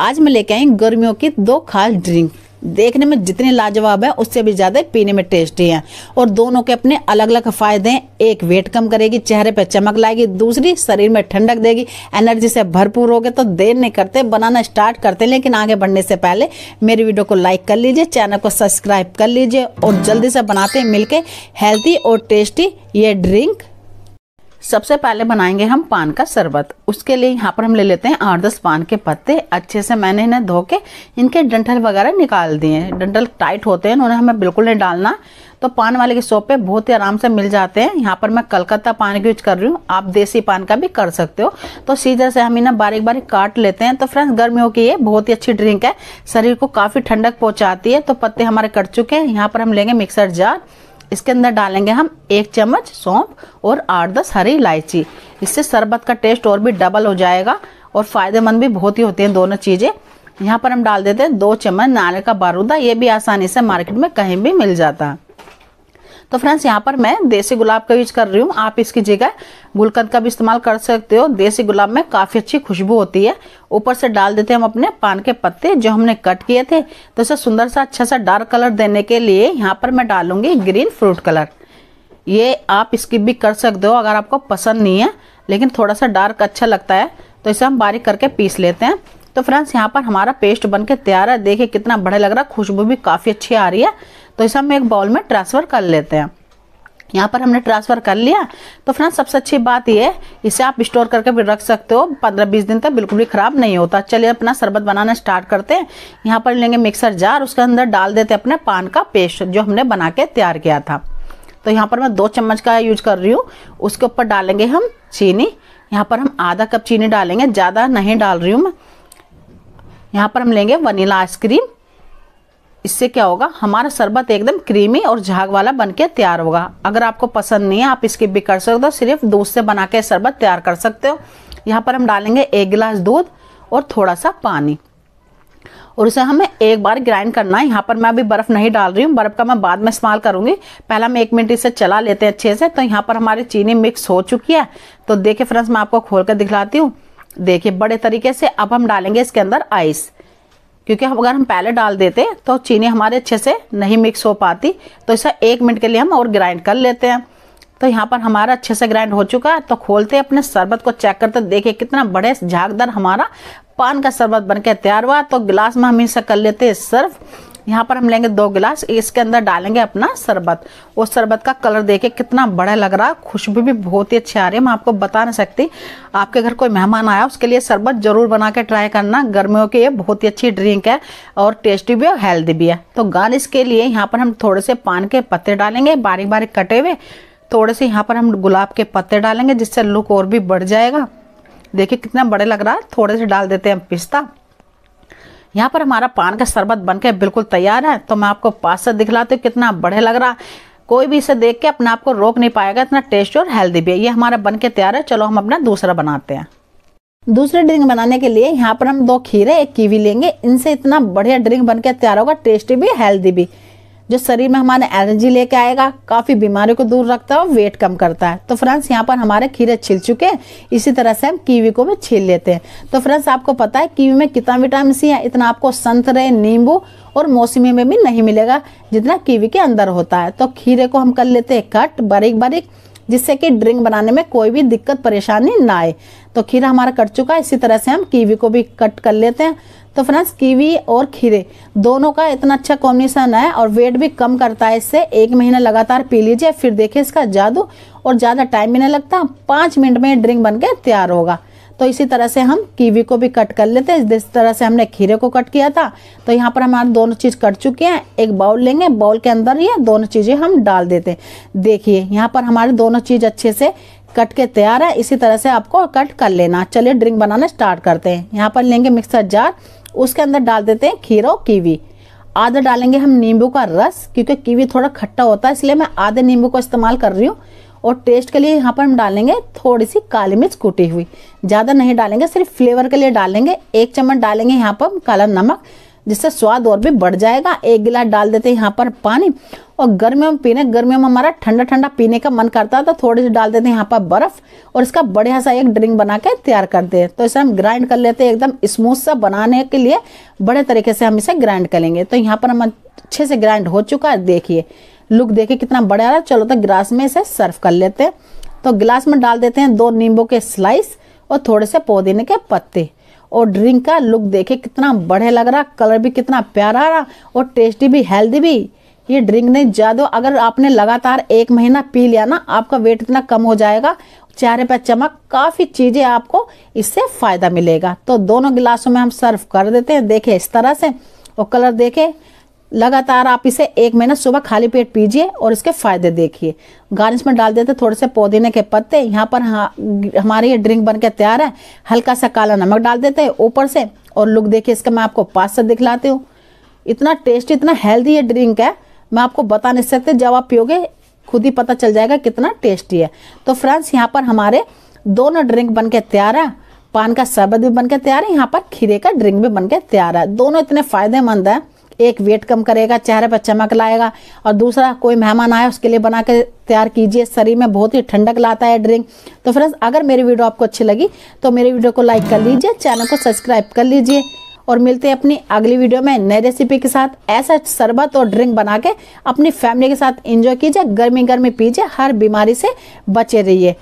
आज मैं लेके आई गर्मियों की दो खास ड्रिंक देखने में जितने लाजवाब है उससे भी ज़्यादा पीने में टेस्टी हैं और दोनों के अपने अलग अलग फ़ायदे हैं एक वेट कम करेगी चेहरे पर चमक लाएगी दूसरी शरीर में ठंडक देगी एनर्जी से भरपूर होगे तो देर नहीं करते बनाना स्टार्ट करते लेकिन आगे बढ़ने से पहले मेरी वीडियो को लाइक कर लीजिए चैनल को सब्सक्राइब कर लीजिए और जल्दी से बनाते मिलकर हेल्थी और टेस्टी ये ड्रिंक सबसे पहले बनाएंगे हम पान का शरबत उसके लिए यहाँ पर हम ले लेते हैं आठ दस पान के पत्ते अच्छे से मैंने इन्हें धो के इनके डंठल वगैरह निकाल दिए हैं डंठल टाइट होते हैं उन्हें हमें बिल्कुल नहीं डालना तो पान वाले के शॉप पे बहुत ही आराम से मिल जाते हैं यहाँ पर मैं कलकत्ता पान का यूज कर रही हूँ आप देसी पान का भी कर सकते हो तो सीधा से हम इन्हें बारीक बारीक काट लेते हैं तो फ्रेंड्स गर्मियों की ये बहुत ही अच्छी ड्रिंक है शरीर को काफ़ी ठंडक पहुँचाती है तो पत्ते हमारे कट चुके हैं यहाँ पर हम लेंगे मिक्सर जार इसके अंदर डालेंगे हम एक चम्मच सौंप और आठ दस हरी इलायची इससे शरबत का टेस्ट और भी डबल हो जाएगा और फ़ायदेमंद भी बहुत ही होते हैं दोनों चीज़ें यहाँ पर हम डाल देते हैं दो चम्मच नारियल का बारूदा ये भी आसानी से मार्केट में कहीं भी मिल जाता है तो फ्रेंड्स यहाँ पर मैं देसी गुलाब का यूज कर रही हूँ आप इसकी जगह गुलकंद का भी इस्तेमाल कर सकते हो देसी गुलाब में काफ़ी अच्छी खुशबू होती है ऊपर से डाल देते हैं हम अपने पान के पत्ते जो हमने कट किए थे तो इसे सुंदर सा अच्छा सा डार्क कलर देने के लिए यहाँ पर मैं डालूंगी ग्रीन फ्रूट कलर ये आप स्किप भी कर सकते हो अगर आपको पसंद नहीं है लेकिन थोड़ा सा डार्क अच्छा लगता है तो इसे हम बारीक करके पीस लेते हैं तो फ्रेंड्स यहाँ पर हमारा पेस्ट बन के तैयार है देखिए कितना बढ़िया लग रहा है खुशबू भी काफ़ी अच्छी आ रही है तो इसे हम एक बाउल में ट्रांसफ़र कर लेते हैं यहाँ पर हमने ट्रांसफ़र कर लिया तो फ्रेंड्स सबसे अच्छी बात यह है इसे आप स्टोर करके भी रख सकते हो पंद्रह बीस दिन तक बिल्कुल भी ख़राब नहीं होता चलिए अपना शरबत बनाना स्टार्ट करते हैं यहाँ पर लेंगे मिक्सर जार उसके अंदर डाल देते अपने पान का पेस्ट जो हमने बना के तैयार किया था तो यहाँ पर मैं दो चम्मच का यूज कर रही हूँ उसके ऊपर डालेंगे हम चीनी यहाँ पर हम आधा कप चीनी डालेंगे ज़्यादा नहीं डाल रही हूँ मैं यहाँ पर हम लेंगे वनीला आइसक्रीम इससे क्या होगा हमारा शरबत एकदम क्रीमी और झाग वाला बन के तैयार होगा अगर आपको पसंद नहीं है आप इसकी भी कर सकते हो सिर्फ दूध से बना के शरबत तैयार कर सकते हो यहाँ पर हम डालेंगे एक गिलास दूध और थोड़ा सा पानी और उसे हमें एक बार ग्राइंड करना है यहाँ पर मैं अभी बर्फ़ नहीं डाल रही हूँ बर्फ़ का मैं बाद में इस्तेमाल करूँगी पहला हम एक मिनट इसे चला लेते हैं अच्छे से तो यहाँ पर हमारी चीनी मिक्स हो चुकी है तो देखिए फ्रेंड्स मैं आपको खोल कर दिखलाती हूँ देखिए बड़े तरीके से अब हम डालेंगे इसके अंदर आइस क्योंकि हम अगर हम पहले डाल देते तो चीनी हमारे अच्छे से नहीं मिक्स हो पाती तो इसे एक मिनट के लिए हम और ग्राइंड कर लेते हैं तो यहाँ पर हमारा अच्छे से ग्राइंड हो चुका है तो खोलते अपने शरबत को चेक करते देखिए कितना बड़े झागदार हमारा पान का शरबत के तैयार हुआ तो गिलास में हम इसे कर लेते हैं सर्व यहाँ पर हम लेंगे दो गिलास इसके अंदर डालेंगे अपना शरबत और शरबत का कलर देखे कितना बड़ा लग रहा है खुशबू भी बहुत ही अच्छी आ रही है मैं आपको बता नहीं सकती आपके घर कोई मेहमान आया उसके लिए शरबत जरूर बना के ट्राई करना गर्मियों के ये बहुत ही अच्छी ड्रिंक है और टेस्टी भी और हेल्दी भी है तो गार्निश के लिए यहाँ पर हम थोड़े से पान के पत्ते डालेंगे बारीक बारीक कटे हुए थोड़े से यहाँ पर हम गुलाब के पत्ते डालेंगे जिससे लुक और भी बढ़ जाएगा देखिए कितना बड़े लग रहा है थोड़े से डाल देते हैं पिस्ता यहाँ पर हमारा पान का शरबत के बिल्कुल तैयार है तो मैं आपको पास से दिखलाती हूँ कितना बढ़िया लग रहा कोई भी इसे देख के अपने आप को रोक नहीं पाएगा इतना टेस्ट और हेल्दी भी है ये हमारा बन के तैयार है चलो हम अपना दूसरा बनाते हैं दूसरे ड्रिंक बनाने के लिए यहाँ पर हम दो खीरे एक कीवी लेंगे इनसे इतना बढ़िया ड्रिंक के तैयार होगा टेस्टी भी हेल्दी भी जो शरीर में हमारे एनर्जी लेके आएगा काफ़ी बीमारियों को दूर रखता है और वेट कम करता है तो फ्रेंड्स यहाँ पर हमारे खीरे छिल चुके हैं इसी तरह से हम कीवी को भी छील लेते हैं तो फ्रेंड्स आपको पता है कीवी में कितना विटामिन सी है इतना आपको संतरे नींबू और मौसमी में भी नहीं मिलेगा जितना कीवी के अंदर होता है तो खीरे को हम कर लेते हैं कट बारीक बारीक जिससे कि ड्रिंक बनाने में कोई भी दिक्कत परेशानी ना आए तो खीरा हमारा कट चुका है इसी तरह से हम कीवी को भी कट कर लेते हैं तो फ्रेंड्स कीवी और खीरे दोनों का इतना अच्छा कॉम्बिनेशन है और वेट भी कम करता है इससे एक महीना लगातार पी लीजिए फिर देखिए इसका जादू और ज़्यादा टाइम भी नहीं लगता पाँच मिनट में ड्रिंक बनकर तैयार होगा तो इसी तरह से हम कीवी को भी कट कर लेते हैं जिस तरह से हमने खीरे को कट किया था तो यहाँ पर हमारे दोनों चीज़ कट चुके हैं एक बाउल लेंगे बाउल के अंदर ये दोनों चीज़ें हम डाल देते हैं देखिए यहाँ पर हमारे दोनों चीज़ अच्छे से कट के तैयार है इसी तरह से आपको कट कर लेना चलिए ड्रिंक बनाना स्टार्ट करते हैं यहाँ पर लेंगे मिक्सर जार उसके अंदर डाल देते हैं खीरा और कीवी आधा डालेंगे हम नींबू का रस क्योंकि कीवी थोड़ा खट्टा होता है इसलिए मैं आधे नींबू का इस्तेमाल कर रही हूँ और टेस्ट के लिए यहाँ पर हम डालेंगे थोड़ी सी काली मिर्च कूटी हुई ज़्यादा नहीं डालेंगे सिर्फ फ्लेवर के लिए डालेंगे एक चम्मच डालेंगे यहाँ पर काला नमक जिससे स्वाद और भी बढ़ जाएगा एक गिलास डाल देते हैं यहाँ पर पानी और गर्मियों में पीने गर्मियों में हमारा ठंडा ठंडा पीने का मन करता है तो थोड़ी सी डाल देते हैं यहाँ पर बर्फ़ और इसका बढ़िया सा एक ड्रिंक बना के तैयार करते हैं तो इसे हम ग्राइंड कर लेते हैं एकदम स्मूथ सा बनाने के लिए बड़े तरीके से हम इसे ग्राइंड करेंगे तो यहाँ पर हम अच्छे से ग्राइंड हो चुका है देखिए लुक देखे कितना बड़ा आ रहा है चलो तो ग्लास में इसे सर्व कर लेते हैं तो गिलास में डाल देते हैं दो नींबू के स्लाइस और थोड़े से पुदीने के पत्ते और ड्रिंक का लुक देखे कितना बढ़िया लग रहा कलर भी कितना प्यारा रहा और टेस्टी भी हेल्दी भी ये ड्रिंक नहीं ज़्यादा अगर आपने लगातार एक महीना पी लिया ना आपका वेट इतना कम हो जाएगा चेहरे पर चमक काफ़ी चीज़ें आपको इससे फ़ायदा मिलेगा तो दोनों गिलासों में हम सर्व कर देते हैं देखे इस तरह से और कलर देखे लगातार आप इसे एक महीना सुबह खाली पेट पीजिए और इसके फायदे देखिए गार्निश में डाल देते थोड़े से पुदीने के पत्ते यहाँ पर हाँ, हमारे ये ड्रिंक के तैयार है हल्का सा काला नमक डाल देते हैं ऊपर से और लुक देखिए इसका मैं आपको पास से दिखलाती हूँ इतना टेस्टी इतना हेल्दी ये ड्रिंक है मैं आपको बता नहीं सकते जब आप पियोगे खुद ही पता चल जाएगा कितना टेस्टी है तो फ्रेंड्स यहाँ पर हमारे दोनों ड्रिंक बन के तैयार है पान का शरबत भी के तैयार है यहाँ पर खीरे का ड्रिंक भी के तैयार है दोनों इतने फायदेमंद है एक वेट कम करेगा चेहरे पर चमक लाएगा और दूसरा कोई मेहमान आए उसके लिए बना के तैयार कीजिए शरीर में बहुत ही ठंडक लाता है ड्रिंक तो फ्रेंड्स अगर मेरी वीडियो आपको अच्छी लगी तो मेरी वीडियो को लाइक कर लीजिए चैनल को सब्सक्राइब कर लीजिए और मिलते हैं अपनी अगली वीडियो में नई रेसिपी के साथ ऐसा शरबत और ड्रिंक बना के अपनी फैमिली के साथ एंजॉय कीजिए गर्मी गर्मी पीजिए हर बीमारी से बचे रहिए